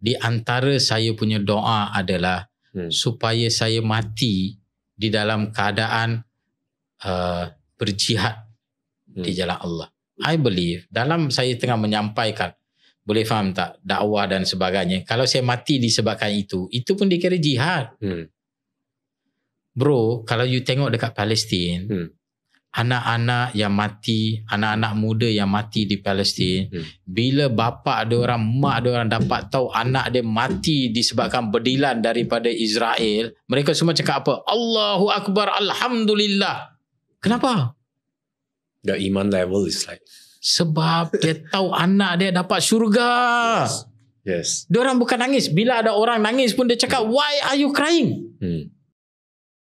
di antara saya punya doa adalah hmm. supaya saya mati di dalam keadaan uh, berjihad hmm. di jalan Allah. I believe dalam saya tengah menyampaikan boleh faham tak dakwah dan sebagainya. Kalau saya mati disebabkan itu, itu pun dikira jihad. Hmm. Bro, kalau you tengok dekat Palestin, hmm anak-anak yang mati, anak-anak muda yang mati di Palestin, hmm. bila bapa ada orang, mak ada orang dapat tahu anak dia mati disebabkan bedilan daripada Israel, mereka semua cakap apa? Allahu akbar, alhamdulillah. Kenapa? The iman level is like sebab dia tahu anak dia dapat syurga. Yes. Yes. Dia orang bukan nangis. Bila ada orang nangis pun dia cakap, hmm. "Why are you crying?" Hmm.